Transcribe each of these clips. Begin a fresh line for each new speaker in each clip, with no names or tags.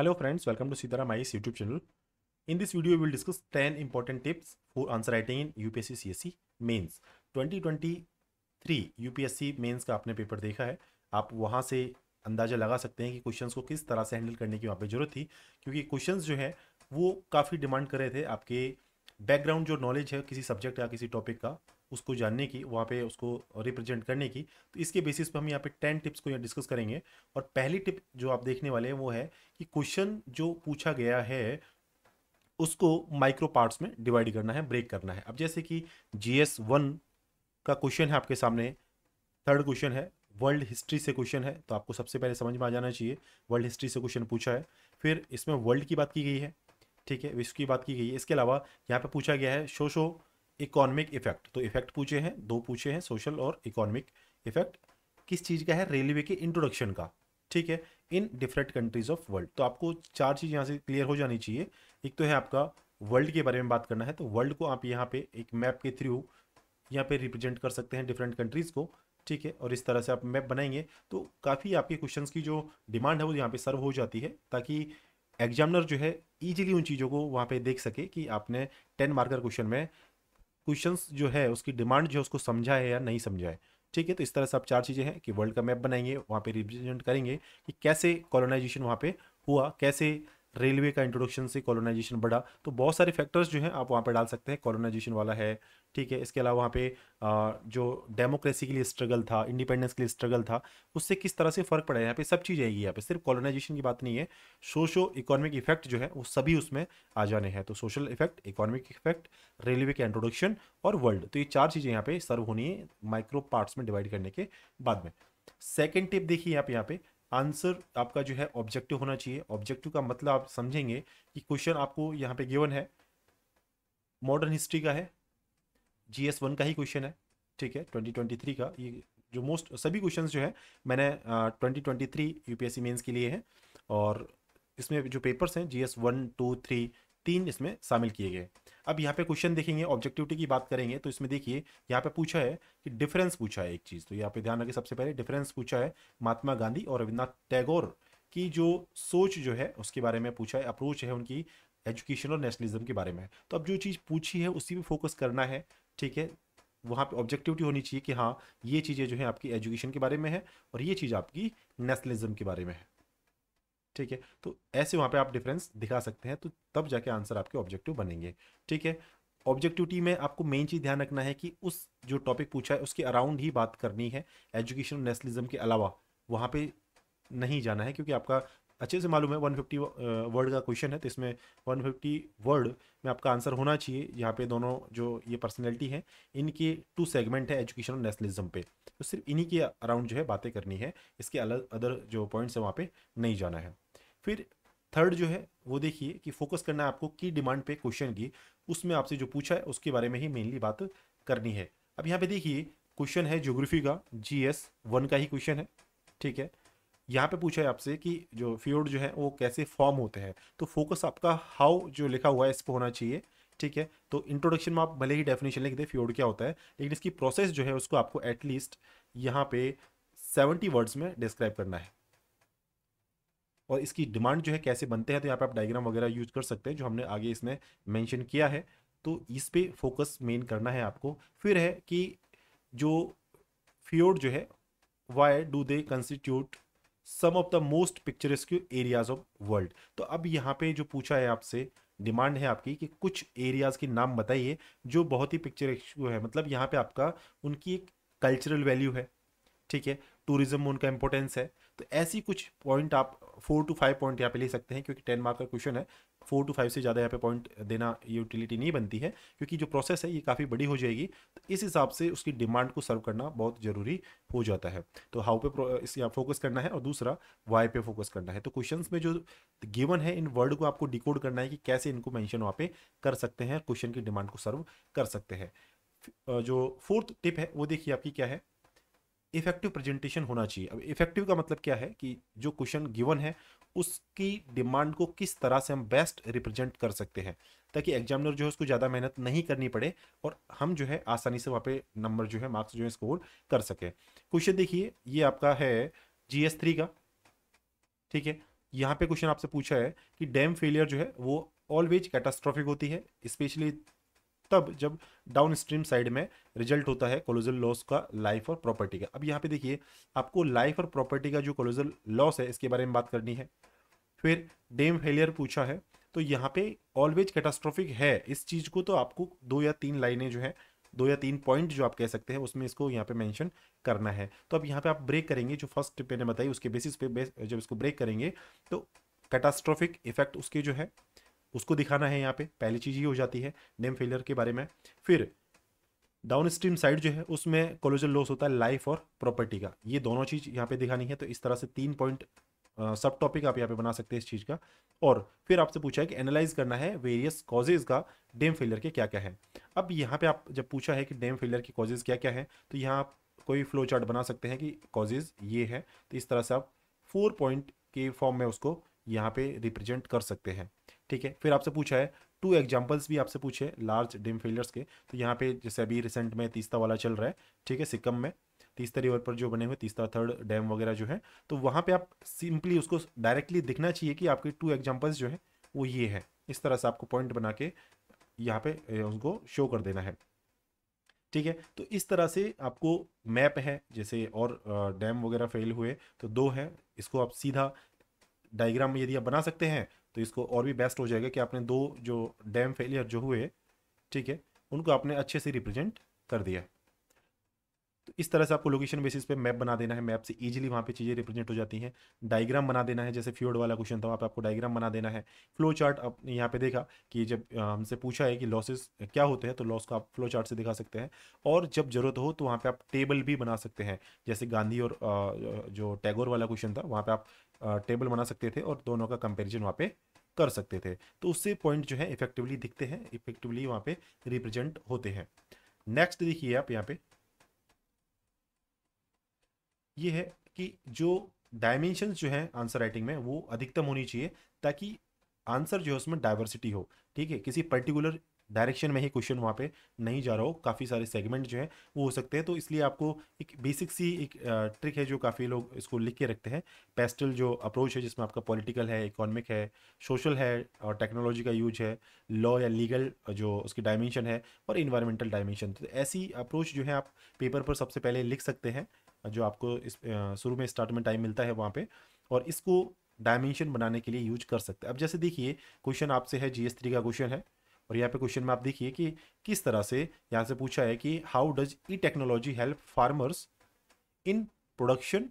Hello friends, welcome to Sitaram IS YouTube channel. In this video, we will discuss 10 important tips for answer writing in UPSC CSC Mains. 2023 UPSC Mains का आपने paper देखा है आप वहां से अंदाजा लगा सकते हैं कि क्वेश्चंस को किस तरह से हैंडल करने की वहाँ पे जरूरत थी क्योंकि क्वेश्चंस जो है वो काफ़ी डिमांड कर रहे थे आपके बैकग्राउंड जो नॉलेज है किसी सब्जेक्ट का किसी टॉपिक का उसको जानने की वहाँ पे उसको रिप्रेजेंट करने की तो इसके बेसिस पे हम यहाँ पे टेन टिप्स को यहाँ डिस्कस करेंगे और पहली टिप जो आप देखने वाले हैं वो है कि क्वेश्चन जो पूछा गया है उसको माइक्रो पार्ट्स में डिवाइड करना है ब्रेक करना है अब जैसे कि जी एस वन का क्वेश्चन है आपके सामने थर्ड क्वेश्चन है वर्ल्ड हिस्ट्री से क्वेश्चन है तो आपको सबसे पहले समझ में आ जाना चाहिए वर्ल्ड हिस्ट्री से क्वेश्चन पूछा है फिर इसमें वर्ल्ड की बात की गई है ठीक है विश्व की बात की गई है इसके अलावा यहाँ पे पूछा गया है शो शो इकोनॉमिक इफेक्ट तो इफेक्ट पूछे हैं दो पूछे हैं सोशल और इकोनॉमिक इफेक्ट किस चीज़ का है रेलवे के इंट्रोडक्शन का ठीक है in different countries of world तो आपको चार चीज़ यहाँ से क्लियर हो जानी चाहिए एक तो है आपका वर्ल्ड के बारे में बात करना है तो वर्ल्ड को आप यहाँ पे एक मैप के थ्रू यहाँ पे रिप्रेजेंट कर सकते हैं डिफरेंट कंट्रीज़ को ठीक है और इस तरह से आप मैप बनाएंगे तो काफ़ी आपके क्वेश्चन की जो डिमांड है वो यहाँ पे सर्व हो जाती है ताकि एग्जामिनर जो है ईजिली उन चीज़ों को वहाँ पे देख सके कि आपने टेन मार्कर क्वेश्चन में क्वेश्चन जो है उसकी डिमांड जो है उसको समझा है या नहीं समझा है ठीक है तो इस तरह से आप चार चीज़ें हैं कि वर्ल्ड का मैप बनाएंगे वहाँ पे रिप्रेजेंट करेंगे कि कैसे कॉलोनाइजेशन वहाँ पे हुआ कैसे रेलवे का इंट्रोडक्शन से कॉलोनाइजेशन बढ़ा तो बहुत सारे फैक्टर्स जो हैं आप वहाँ पर डाल सकते हैं कॉलोनाइजेशन वाला है ठीक है इसके अलावा वहाँ पे जो डेमोक्रेसी के लिए स्ट्रगल था इंडिपेंडेंस के लिए स्ट्रगल था उससे किस तरह से फ़र्क पड़ा यहाँ पे सब चीज़ आएगी यहाँ पे सिर्फ कॉलोनाइजेशन की बात नहीं है सोशो इकोनॉमिक इफेक्ट जो है वो सभी उसमें आ जाने हैं तो social effect economic effect railway का इंट्रोडक्शन और वर्ल्ड तो ये चार चीज़ें यहाँ पे सर्व होनी है माइक्रो पार्ट्स में डिवाइड करने के बाद में सेकेंड टिप देखिए आप यहाँ पे आंसर आपका जो है ऑब्जेक्टिव होना चाहिए ऑब्जेक्टिव का मतलब आप समझेंगे कि क्वेश्चन आपको यहाँ पे गिवन है मॉडर्न हिस्ट्री का है जी एस वन का ही क्वेश्चन है ठीक है ट्वेंटी ट्वेंटी थ्री का ये जो मोस्ट सभी क्वेश्चन जो है मैंने twenty twenty three U P S C mains के लिए हैं और इसमें जो पेपर्स हैं G S one two three तीन इसमें शामिल किए गए अब यहाँ पे क्वेश्चन देखेंगे ऑब्जेक्टिविटी की बात करेंगे तो इसमें देखिए यहाँ पे पूछा है कि डिफरेंस पूछा है एक चीज़ तो यहाँ पे ध्यान रखें सबसे पहले डिफरेंस पूछा है महात्मा गांधी और रविन्द्रनाथ टैगोर की जो सोच जो है उसके बारे में पूछा है अप्रोच है उनकी एजुकेशन और नेशनलिज्म के बारे में तो अब जो चीज़ पूछी है उसी पर फोकस करना है ठीक है वहाँ पे ऑब्जेक्टिविटी होनी चाहिए कि हाँ ये चीज़ें जो है आपकी एजुकेशन के बारे में है और ये चीज़ आपकी नेशनलिज्म के बारे में है ठीक है तो ऐसे वहाँ पे आप डिफरेंस दिखा सकते हैं तो तब जाके आंसर आपके ऑब्जेक्टिव बनेंगे ठीक है ऑब्जेक्टिविटी में आपको मेन चीज़ ध्यान रखना है कि उस जो टॉपिक पूछा है उसके अराउंड ही बात करनी है एजुकेशन नेशनलिज्म के अलावा वहाँ पे नहीं जाना है क्योंकि आपका अच्छे से मालूम है 150 वर्ड का क्वेश्चन है तो इसमें 150 वर्ड में आपका आंसर होना चाहिए यहाँ पे दोनों जो ये पर्सनैलिटी है इनके टू सेगमेंट है एजुकेशन और नेशनलिज्म पे तो सिर्फ इन्हीं के अराउंड जो है बातें करनी है इसके अलग अदर जो पॉइंट्स हैं वहाँ पर नहीं जाना है फिर थर्ड जो है वो देखिए कि फोकस करना है आपको की डिमांड पे क्वेश्चन की उसमें आपसे जो पूछा है उसके बारे में ही मेनली बात करनी है अब यहाँ पे देखिए क्वेश्चन है ज्योग्राफी का जी एस वन का ही क्वेश्चन है ठीक है यहाँ पे पूछा है आपसे कि जो फ्यूड जो है वो कैसे फॉर्म होते हैं तो फोकस आपका हाउ जो लिखा हुआ है इस पर होना चाहिए ठीक है तो इंट्रोडक्शन में आप भले ही डेफिनेशन लिख दे फ्यूड क्या होता है लेकिन इसकी प्रोसेस जो है उसको आपको एटलीस्ट यहाँ पे सेवेंटी वर्ड्स में डिस्क्राइब करना है और इसकी डिमांड जो है कैसे बनते हैं तो यहाँ पे आप डायग्राम वगैरह यूज कर सकते हैं जो हमने आगे इसमें मैंशन किया है तो इस पर फोकस मेन करना है आपको फिर है कि जो फ्योर्ड जो है why do they constitute some of the most picturesque areas of world तो अब यहाँ पे जो पूछा है आपसे डिमांड है आपकी कि कुछ एरियाज के नाम बताइए जो बहुत ही पिक्चरेस्क है मतलब यहाँ पे आपका उनकी एक कल्चरल वैल्यू है ठीक है टूरिज्म में उनका इंपॉर्टेंस है तो ऐसी कुछ पॉइंट आप फोर टू फाइव पॉइंट यहाँ पे ले सकते हैं क्योंकि टेन मार्क का क्वेश्चन है फोर टू फाइव से ज़्यादा यहाँ पे पॉइंट देना यूटिलिटी नहीं बनती है क्योंकि जो प्रोसेस है ये काफ़ी बड़ी हो जाएगी तो इस हिसाब से उसकी डिमांड को सर्व करना बहुत ज़रूरी हो जाता है तो हाउ पे इस यहाँ फोकस करना है और दूसरा वाई पे फोकस करना है तो क्वेश्चन में जो गिवन है इन वर्ड को आपको डिकोड करना है कि कैसे इनको मैंशन वहाँ पे कर सकते हैं क्वेश्चन की डिमांड को सर्व कर सकते हैं जो फोर्थ टिप है वो देखिए आपकी क्या है इफेक्टिव प्रेजेंटेशन होना चाहिए अब इफेक्टिव का मतलब क्या है कि जो क्वेश्चन गिवन है उसकी डिमांड को किस तरह से हम बेस्ट रिप्रेजेंट कर सकते हैं ताकि एग्जामिनर जो है उसको ज़्यादा मेहनत नहीं करनी पड़े और हम जो है आसानी से वहाँ पे नंबर जो है मार्क्स जो है स्कोर कर सकें क्वेश्चन देखिए ये आपका है जी एस थ्री का ठीक है यहाँ पे क्वेश्चन आपसे पूछा है कि डैम फेलियर जो है वो ऑलवेज कैटास्ट्रॉफिक होती है स्पेशली तब जब डाउन स्ट्रीम साइड में रिजल्ट होता है कोलोजल लॉस का लाइफ और प्रॉपर्टी का अब यहाँ पे देखिए आपको लाइफ और प्रॉपर्टी का जो कोलोजल लॉस है इसके बारे में बात करनी है फिर डेम फेलियर पूछा है तो यहाँ पे ऑलवेज कैटास्ट्रोफिक है इस चीज़ को तो आपको दो या तीन लाइनें जो है दो या तीन पॉइंट जो आप कह सकते हैं उसमें इसको यहाँ पे मेंशन करना है तो अब यहाँ पे आप ब्रेक करेंगे जो फर्स्ट मैंने बताई उसके बेसिस पे बेस, जब इसको ब्रेक करेंगे तो कैटास्ट्रोफिक इफेक्ट उसके जो है उसको दिखाना है यहाँ पे पहली चीज़ ये हो जाती है नेम फेलियर के बारे में फिर डाउन स्ट्रीम साइड जो है उसमें कोलोजल लॉस होता है लाइफ और प्रॉपर्टी का ये दोनों चीज़ यहाँ पे दिखानी है तो इस तरह से तीन पॉइंट सब टॉपिक आप यहाँ पे बना सकते हैं इस चीज़ का और फिर आपसे पूछा है कि एनालाइज करना है वेरियस कॉजेज का डेम फेलियर के क्या क्या है अब यहाँ पे आप जब पूछा है कि डेम फेलियर के कॉजेज क्या क्या है तो यहाँ आप कोई फ्लो चार्ट बना सकते हैं कि कॉजेज ये है तो इस तरह से आप फोर पॉइंट के फॉर्म में उसको यहाँ पे रिप्रेजेंट कर सकते हैं ठीक है फिर आपसे पूछा है टू एग्जाम्पल्स भी आपसे पूछे लार्ज डेम फेलियर्स के तो यहाँ पे जैसे अभी रिसेंट में तीस्ता वाला चल रहा है ठीक है सिक्किम में तीस्ता रिवर पर जो बने हुए तीस्ता थर्ड डैम वगैरह जो है तो वहाँ पे आप सिंपली उसको डायरेक्टली दिखना चाहिए कि आपके टू एग्जाम्पल्स जो है वो ये है इस तरह से आपको पॉइंट बना के यहाँ पे उसको शो कर देना है ठीक है तो इस तरह से आपको मैप है जैसे और डैम वगैरह फेल हुए तो दो है इसको आप सीधा डायग्राम में यदि आप बना सकते हैं तो इसको और भी बेस्ट हो जाएगा कि आपने दो जो डैम फेलियर जो हुए ठीक है उनको आपने अच्छे से रिप्रेजेंट कर दिया तो इस तरह से आपको लोकेशन बेसिस पे मैप बना देना है मैप से इजीली वहाँ पे चीज़ें रिप्रेजेंट हो जाती हैं डायग्राम बना देना है जैसे फ्यूड वाला क्वेश्चन था वहाँ पे आपको डायग्राम बना देना है फ्लो चार्ट आपने यहाँ पे देखा कि जब हमसे पूछा है कि लॉसेस क्या होते हैं तो लॉस को आप फ्लो चार्ट से दिखा सकते हैं और जब जरूरत हो तो वहाँ पर आप टेबल भी बना सकते हैं जैसे गांधी और जो टैगोर वाला क्वेश्चन था वहाँ पर आप टेबल बना सकते थे और दोनों का कंपेरिजन वहाँ पे कर सकते थे तो उससे पॉइंट जो है इफेक्टिवली दिखते हैं इफेक्टिवली वहाँ पे रिप्रेजेंट होते हैं नेक्स्ट देखिए आप यहाँ पे ये है कि जो डायमेंशंस जो है आंसर राइटिंग में वो अधिकतम होनी चाहिए ताकि आंसर जो है उसमें डाइवर्सिटी हो ठीक है किसी पर्टिकुलर डायरेक्शन में ही क्वेश्चन वहाँ पे नहीं जा रहा हो काफ़ी सारे सेगमेंट जो है वो हो सकते हैं तो इसलिए आपको एक बेसिक सी एक ट्रिक है जो काफ़ी लोग इसको लिख के रखते हैं पेस्टल जो अप्रोच है जिसमें आपका पॉलिटिकल है इकोनॉमिक है सोशल है और टेक्नोलॉजी का यूज है लॉ या लीगल जो उसकी डायमेंशन है और इन्वायरमेंटल डायमेंशन तो ऐसी अप्रोच जो है आप पेपर पर सबसे पहले लिख सकते हैं जो आपको इस शुरू में स्टार्ट में टाइम मिलता है वहाँ पर और इसको डायमेंशन बनाने के लिए यूज कर सकते हैं अब जैसे देखिए क्वेश्चन आपसे है जी एस थ्री का क्वेश्चन है और यहाँ पे क्वेश्चन में आप देखिए कि किस तरह से यहाँ से पूछा है कि how does e technology help farmers in production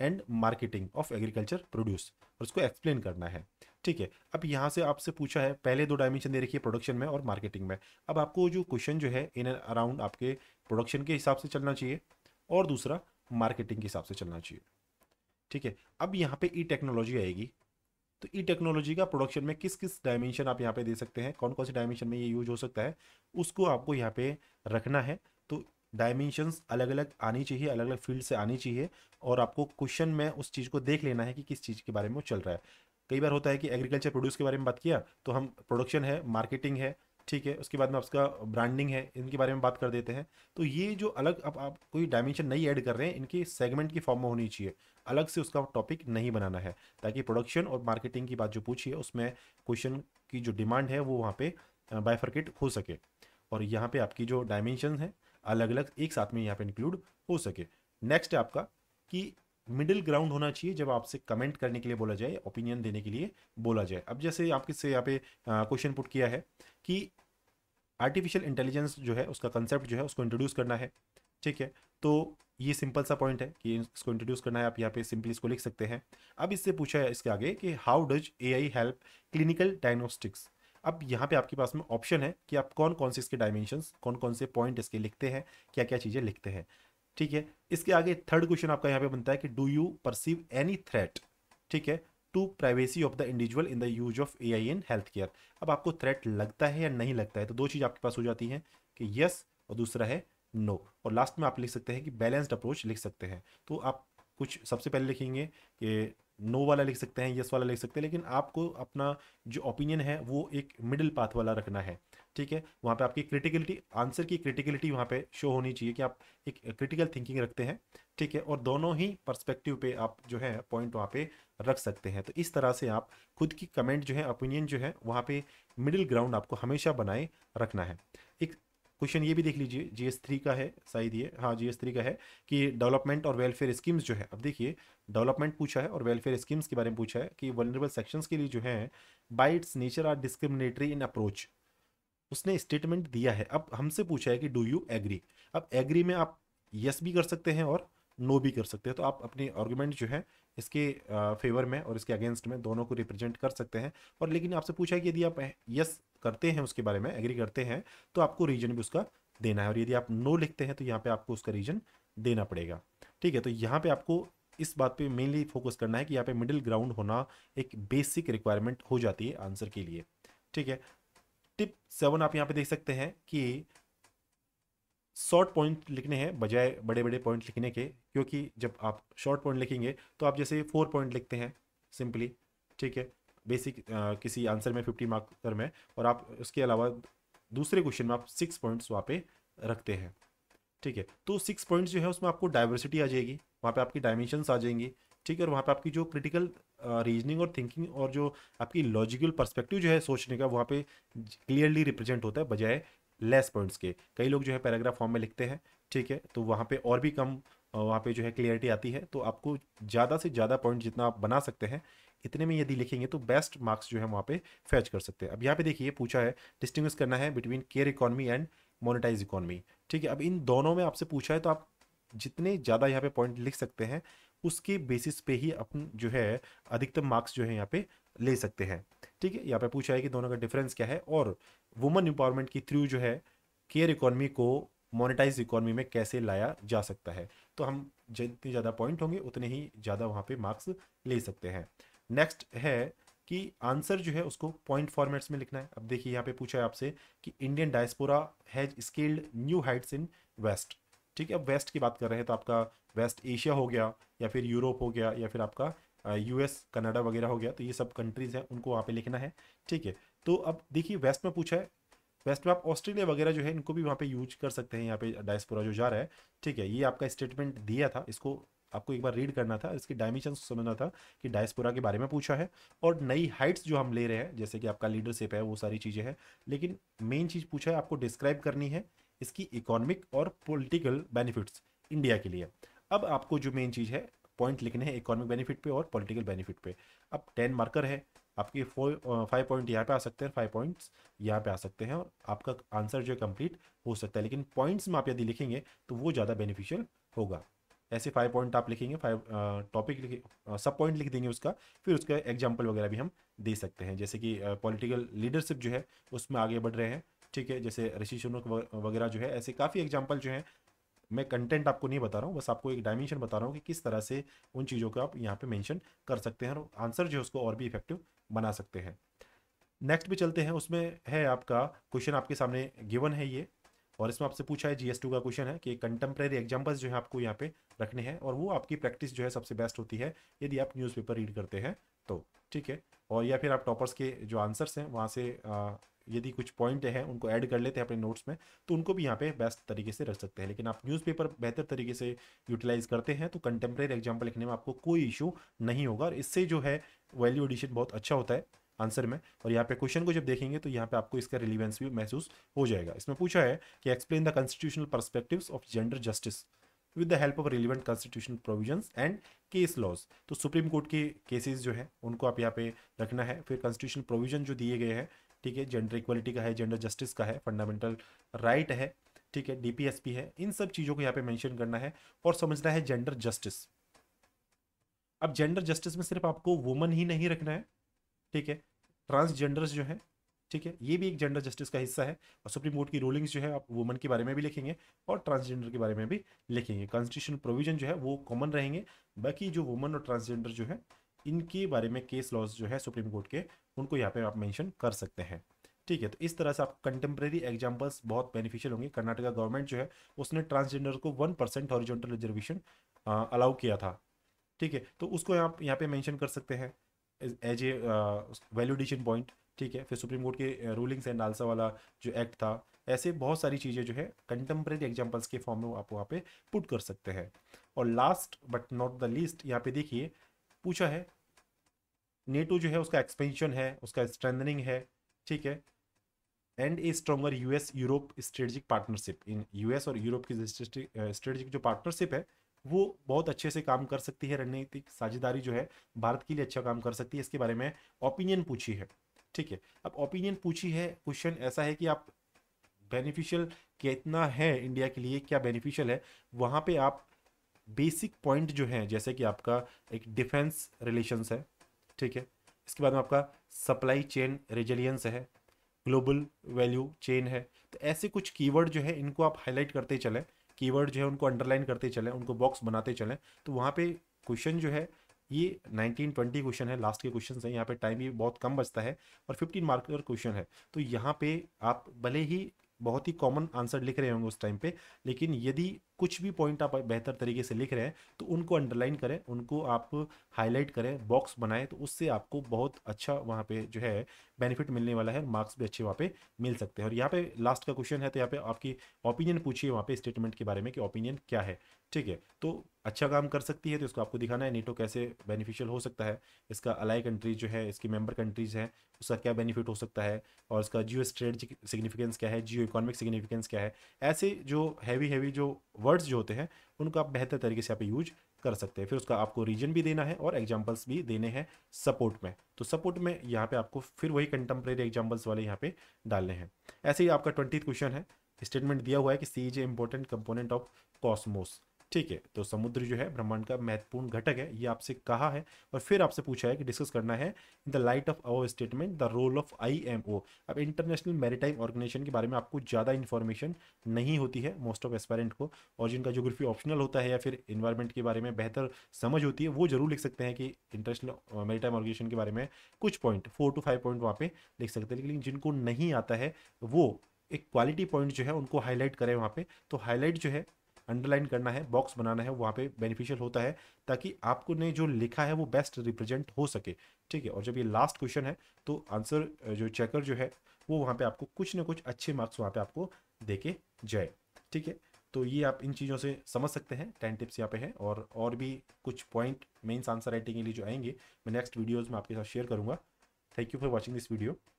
and marketing of agriculture produce और उसको एक्सप्लेन करना है ठीक है अब यहाँ से आपसे पूछा है पहले दो डायमेंशन दे रखी है प्रोडक्शन में और मार्केटिंग में अब आपको जो क्वेश्चन जो है इन एंड अराउंड आपके प्रोडक्शन के हिसाब से चलना चाहिए और दूसरा मार्केटिंग के हिसाब से चलना चाहिए ठीक है अब यहाँ पे ई टेक्नोलॉजी आएगी तो ई टेक्नोलॉजी का प्रोडक्शन में किस किस डायमेंशन आप यहाँ पे दे सकते हैं कौन कौन से डायमेंशन में ये यूज हो सकता है उसको आपको यहाँ पे रखना है तो डायमेंशंस अलग अलग आनी चाहिए अलग अलग फील्ड से आनी चाहिए और आपको क्वेश्चन में उस चीज़ को देख लेना है कि किस चीज़ के बारे में वो चल रहा है कई बार होता है कि एग्रीकल्चर प्रोड्यूस के बारे में बात किया तो हम प्रोडक्शन है मार्केटिंग है ठीक है उसके बाद में आपका ब्रांडिंग है इनके बारे में बात कर देते हैं तो ये जो अलग अब आप कोई डायमेंशन नहीं ऐड कर रहे हैं इनकी सेगमेंट की फॉर्म में होनी चाहिए अलग से उसका टॉपिक नहीं बनाना है ताकि प्रोडक्शन और मार्केटिंग की बात जो पूछी है उसमें क्वेश्चन की जो डिमांड है वो वहाँ पर बायफर्केट हो सके और यहाँ पर आपकी जो डायमेंशन है अलग अलग एक साथ में यहाँ पर इंक्लूड हो सके नेक्स्ट है आपका कि मिडिल ग्राउंड होना चाहिए जब आपसे कमेंट करने के लिए बोला जाए ओपिनियन देने के लिए बोला जाए अब जैसे आपके से यहाँ पे क्वेश्चन पुट किया है कि आर्टिफिशियल इंटेलिजेंस जो है उसका कंसेप्ट जो है उसको इंट्रोड्यूस करना है ठीक है तो ये सिंपल सा पॉइंट है कि इसको इंट्रोड्यूस करना है आप यहाँ पे सिंपली इसको लिख सकते हैं अब इससे पूछा है इसके आगे कि how does A I help clinical diagnostics अब यहाँ पे आपके पास में ऑप्शन है कि आप कौन कौन से इसके डायमेंशन कौन कौन से पॉइंट इसके लिखते हैं क्या क्या चीज़ें लिखते हैं ठीक है इसके आगे थर्ड क्वेश्चन आपका यहाँ पे बनता है कि do you perceive any threat ठीक है to privacy of the individual in the use of A I in health care अब आपको थ्रेट लगता है या नहीं लगता है तो दो चीज़ आपके पास हो जाती हैं कि यस और दूसरा है नो no. और लास्ट में आप लिख सकते हैं कि बैलेंस्ड अप्रोच लिख सकते हैं तो आप कुछ सबसे पहले लिखेंगे कि नो वाला लिख सकते हैं यस वाला लिख सकते हैं लेकिन आपको अपना जो ओपिनियन है वो एक मिडिल पाथ वाला रखना है ठीक है वहाँ पे आपकी क्रिटिकलिटी आंसर की क्रिटिकलिटी वहाँ पे शो होनी चाहिए कि आप एक क्रिटिकल थिंकिंग रखते हैं ठीक है और दोनों ही पर्सपेक्टिव पे आप जो है पॉइंट वहाँ पे रख सकते हैं तो इस तरह से आप खुद की कमेंट जो है ओपिनियन जो है वहाँ पे मिडिल ग्राउंड आपको हमेशा बनाए रखना है एक क्वेश्चन ये भी देख लीजिए जीएस थ्री का है शायद ये हाँ जीएस थ्री का है कि डेवलपमेंट और वेलफेयर स्कीम्स जो है अब देखिए डेवलपमेंट पूछा है और वेलफेयर स्कीम्स के बारे में पूछा है कि वनरेबल सेक्शंस के लिए जो है by its nature are discriminatory in approach उसने स्टेटमेंट दिया है अब हमसे पूछा है कि डू यू एग्री अब एग्री में आप यस भी कर सकते हैं और नो भी कर सकते हैं तो आप अपनी आर्गूमेंट जो है इसके फेवर में और इसके अगेंस्ट में दोनों को रिप्रेजेंट कर सकते हैं और लेकिन आपसे पूछा है कि यदि आप यस करते हैं उसके बारे में एग्री करते हैं तो आपको रीजन भी उसका देना है और यदि आप नो लिखते हैं तो यहाँ पे आपको उसका रीजन देना पड़ेगा ठीक है तो यहाँ पे आपको इस बात पे मेनली फोकस करना है कि यहाँ पे मिडिल ग्राउंड होना एक बेसिक रिक्वायरमेंट हो जाती है आंसर के लिए ठीक है टिप सेवन आप यहाँ पे देख सकते हैं कि शॉर्ट पॉइंट लिखने हैं बजाय बड़े बड़े पॉइंट लिखने के क्योंकि जब आप शॉर्ट पॉइंट लिखेंगे तो आप जैसे फोर पॉइंट लिखते हैं सिंपली ठीक है बेसिक किसी आंसर में फिफ्टी मार्क कर में और आप उसके अलावा दूसरे क्वेश्चन में आप सिक्स पॉइंट्स वहाँ पे रखते हैं ठीक है तो सिक्स पॉइंट्स जो है उसमें आपको डाइवर्सिटी आ जाएगी वहाँ पे आपकी डायमेंशंस आ जाएंगी ठीक है और वहाँ पे आपकी जो क्रिटिकल रीजनिंग और थिंकिंग और जो आपकी लॉजिकल परस्पेक्टिव जो है सोचने का वहाँ पे क्लियरली रिप्रेजेंट होता है बजाय लेस पॉइंट्स के कई लोग जो है पैराग्राफ फॉर्म में लिखते हैं ठीक है तो वहाँ पे और भी कम वहाँ पे जो है क्लियरिटी आती है तो आपको ज़्यादा से ज़्यादा पॉइंट जितना आप बना सकते हैं इतने में यदि लिखेंगे तो बेस्ट मार्क्स जो है वहाँ पे फैच कर सकते हैं अब यहाँ पे देखिए पूछा है डिस्टिंग करना है between care economy and monetise economy ठीक है अब इन दोनों में आपसे पूछा है तो आप जितने ज़्यादा यहाँ पे पॉइंट लिख सकते हैं उसके बेसिस पे ही अपन जो है अधिकतम मार्क्स जो है यहाँ पे ले सकते हैं ठीक है यहाँ पे पूछा है कि दोनों का डिफरेंस क्या है और वुमेन एम्पावरमेंट के थ्रू जो है केयर इकोनॉमी को मोनिटाइज इकोनॉमी में कैसे लाया जा सकता है तो हम जितने ज़्यादा पॉइंट होंगे उतने ही ज़्यादा वहाँ पे मार्क्स ले सकते हैं नेक्स्ट है कि आंसर जो है उसको पॉइंट फॉर्मेट्स में लिखना है अब देखिए यहाँ पे पूछा है आपसे कि Indian diaspora has scaled new heights in west ठीक है अब वेस्ट की बात कर रहे हैं तो आपका वेस्ट एशिया हो गया या फिर यूरोप हो गया या फिर आपका यूएस कनाडा वगैरह हो गया तो ये सब कंट्रीज़ हैं उनको वहाँ पे लिखना है ठीक है तो अब देखिए वेस्ट में पूछा है वेस्ट में आप ऑस्ट्रेलिया वगैरह जो है इनको भी वहाँ पे यूज कर सकते हैं यहाँ पे डायस्पोरा जो जा रहा है ठीक है ये आपका स्टेटमेंट दिया था इसको आपको एक बार रीड करना था इसकी डायमेंशन समझना था कि डायस्पोरा के बारे में पूछा है और नई हाइट्स जो हम ले रहे हैं जैसे कि आपका लीडरशिप है वो सारी चीज़ें हैं लेकिन मेन चीज़ पूछा है आपको डिस्क्राइब करनी है इसकी इकोनॉमिक और पोलिटिकल बेनिफिट्स इंडिया के लिए अब आपको जो मेन चीज़ है पॉइंट लिखने हैं इकोनॉमिक बेनिफिट पे और पॉलिटिकल बेनिफिट पे अब टेन मार्कर है आपके फोर फाइव पॉइंट यहाँ पे आ सकते हैं फाइव पॉइंट्स यहाँ पे आ सकते हैं और आपका आंसर जो है कम्प्लीट हो सकता है लेकिन पॉइंट्स में आप यदि लिखेंगे तो वो ज़्यादा बेनिफिशियल होगा ऐसे फाइव पॉइंट आप लिखेंगे फाइव टॉपिक लिखे सब पॉइंट लिख देंगे उसका फिर उसका एग्जाम्पल वगैरह भी हम दे सकते हैं जैसे कि पॉलिटिकल लीडरशिप जो है उसमें आगे बढ़ रहे हैं ठीक है जैसे ऋषि सुनक वगैरह जो है ऐसे काफ़ी एग्जाम्पल जो हैं मैं कंटेंट आपको नहीं बता रहा हूँ बस आपको एक डायमेंशन बता रहा हूँ कि किस तरह से उन चीज़ों को आप यहाँ पे मेंशन कर सकते हैं और आंसर जो है उसको और भी इफेक्टिव बना सकते हैं नेक्स्ट भी चलते हैं उसमें है आपका क्वेश्चन आपके सामने गिवन है ये और इसमें आपसे पूछा है जीएस टू का क्वेश्चन है कि कंटेम्प्रेरी एग्जाम्पल्स जो है आपको यहाँ पे रखने हैं और वो आपकी प्रैक्टिस जो है सबसे बेस्ट होती है यदि आप न्यूज़पेपर रीड करते हैं तो ठीक है और या फिर आप टॉपर्स के जो आंसर्स हैं वहाँ से यदि कुछ पॉइंट हैं उनको ऐड कर लेते हैं अपने नोट्स में तो उनको भी यहाँ पे बेस्ट तरीके से रख सकते हैं लेकिन आप न्यूज़पेपर बेहतर तरीके से यूटिलाइज करते हैं तो कंटेम्प्रेरी एग्जाम्पल लिखने में आपको कोई इशू नहीं होगा और इससे जो है वैल्यू एडिशन बहुत अच्छा होता है आंसर में और यहाँ पे क्वेश्चन को जब देखेंगे तो यहाँ पे आपको इसका रिलीवेंस भी महसूस हो जाएगा इसमें पूछा है कि explain the constitutional perspective of gender justice with the help of relevant constitution provision and case laws तो सुप्रीम कोर्ट के केसेस जो है उनको आप यहाँ पे रखना है फिर कॉन्स्टिट्यूशन प्रोविजन जो दिए गए हैं ठीक है जेंडर इक्वलिटी का है जेंडर जस्टिस का है फंडामेंटल राइट right है ठीक है डीपीएसपी है इन सब चीज़ों को यहाँ पे मेंशन करना है और समझना है जेंडर जस्टिस अब जेंडर जस्टिस में सिर्फ आपको वुमन ही नहीं रखना है ठीक है ट्रांसजेंडर जो है ठीक है ये भी एक जेंडर जस्टिस का हिस्सा है और सुप्रीम कोर्ट की रूलिंग्स जो है आप वुमन के बारे में भी लिखेंगे और ट्रांसजेंडर के बारे में भी लिखेंगे कॉन्स्टिट्यूशन प्रोविजन जो है वो कॉमन रहेंगे बाकी जो वुमन और ट्रांसजेंडर जो है इनके बारे में केस लॉज जो है सुप्रीम कोर्ट के उनको यहाँ पे आप मेंशन कर सकते हैं ठीक है तो इस तरह से आप कंटेम्प्रेरी एग्जाम्पल्स बहुत बेनिफिशियल होंगे कर्नाटका गवर्नमेंट जो है उसने ट्रांसजेंडर को one percent horizontal reservation allow किया था ठीक है तो उसको आप यहाँ पे मेंशन कर सकते हैं एज ए वैल्यूडिशन पॉइंट ठीक है फिर सुप्रीम कोर्ट के रूलिंग्स है नालसा वाला जो एक्ट था ऐसे बहुत सारी चीज़ें जो है कंटेम्प्रेरी एग्जाम्पल्स के फॉर्म में आप वहाँ पे पुट कर सकते हैं और last but not the least यहाँ पे देखिए पूछा है नेटो जो है उसका एक्सपेंशन है उसका स्ट्रेंथनिंग है ठीक है and a stronger US Europe strategic partnership in US और यूरोप की स्ट्रेटजिक uh, जो पार्टनरशिप है वो बहुत अच्छे से काम कर सकती है रणनीतिक साझेदारी जो है भारत के लिए अच्छा काम कर सकती है इसके बारे में ओपिनियन पूछी है ठीक है अब ओपिनियन पूछी है क्वेश्चन ऐसा है कि आप बेनिफिशियल कितना है इंडिया के लिए क्या बेनिफिशियल है वहाँ पे आप बेसिक पॉइंट जो हैं जैसे कि आपका एक डिफेंस रिलेशंस है ठीक है इसके बाद में आपका सप्लाई चेन रेजिलियंस है ग्लोबल वैल्यू चेन है तो ऐसे कुछ कीवर्ड जो है इनको आप हाईलाइट करते चलें कीवर्ड जो है उनको अंडरलाइन करते चलें उनको बॉक्स बनाते चलें तो वहाँ पे क्वेश्चन जो है ये नाइनटीन ट्वेंटी क्वेश्चन है लास्ट के क्वेश्चन हैं यहाँ पे टाइम भी बहुत कम बचता है और 15 मार्क का क्वेश्चन है तो यहाँ पे आप भले ही बहुत ही कॉमन आंसर लिख रहे होंगे उस टाइम पे लेकिन यदि कुछ भी पॉइंट आप बेहतर तरीके से लिख रहे हैं तो उनको अंडरलाइन करें उनको आप हाईलाइट करें बॉक्स बनाएं तो उससे आपको बहुत अच्छा वहाँ पे जो है बेनिफिट मिलने वाला है मार्क्स भी अच्छे वहाँ पे मिल सकते हैं और यहाँ पे लास्ट का क्वेश्चन है तो यहाँ पे आपकी ओपिनियन पूछिए वहाँ पे स्टेटमेंट के बारे में कि ओपिनियन क्या है ठीक है तो अच्छा काम कर सकती है तो इसको आपको दिखाना है नेटो तो कैसे बेनिफिशियल हो सकता है इसका अलाई कंट्रीज जो है इसकी मेंबर कंट्रीज हैं उसका क्या बेनिफिट हो सकता है और इसका जियो स्ट्रेट सिग्निफिकेंस क्या है जियो इकोनॉमिक सिग्निफिकेंस क्या है ऐसे जो हैवी हैवी जो वर्ड्स जो होते हैं उनको आप बेहतर तरीके से आप यूज कर सकते हैं फिर उसका आपको रीजन भी देना है और एग्जाम्पल्स भी देने हैं सपोर्ट में तो सपोर्ट में यहाँ पर आपको फिर वही कंटेम्प्रेरी एग्जाम्पल्स वाले यहाँ पर डालने हैं ऐसे ही आपका ट्वेंटी क्वेश्चन है स्टेटमेंट दिया हुआ है कि sea is a important component of cosmos ठीक है तो समुद्र जो है ब्रह्मांड का महत्वपूर्ण घटक है ये आपसे कहा है और फिर आपसे पूछा है कि डिस्कस करना है in the light of our statement the role of I M O अब इंटरनेशनल मैरिटाइम ऑर्गेनाइजेशन के बारे में आपको ज़्यादा इन्फॉर्मेशन नहीं होती है मोस्ट ऑफ एस्पायरेंट को और जिनका जोग्राफी ऑप्शनल होता है या फिर इन्वायरमेंट के बारे में बेहतर समझ होती है वो जरूर लिख सकते हैं कि इंटरनेशनल मैरिटाइम ऑर्गेनाइजेशन के बारे में कुछ point four two five point वहाँ पे लिख सकते हैं लेकिन जिनको नहीं आता है वो एक क्वालिटी पॉइंट जो है उनको हाईलाइट करें वहाँ पे तो हाईलाइट जो है अंडरलाइन करना है बॉक्स बनाना है वहाँ पे बेनिफिशियल होता है ताकि आपको ने जो लिखा है वो बेस्ट रिप्रेजेंट हो सके ठीक है और जब ये लास्ट क्वेश्चन है तो आंसर जो चेकर जो है वो वहाँ पे आपको कुछ ना कुछ अच्छे मार्क्स वहाँ पे आपको दे के जाए ठीक है तो ये आप इन चीज़ों से समझ सकते हैं टेन टिप्स यहाँ पे हैं और और भी कुछ पॉइंट मेन्स आंसर राइटिंग के लिए जो आएंगे मैं नेक्स्ट वीडियोज़ में आपके साथ शेयर करूँगा thank you for watching this video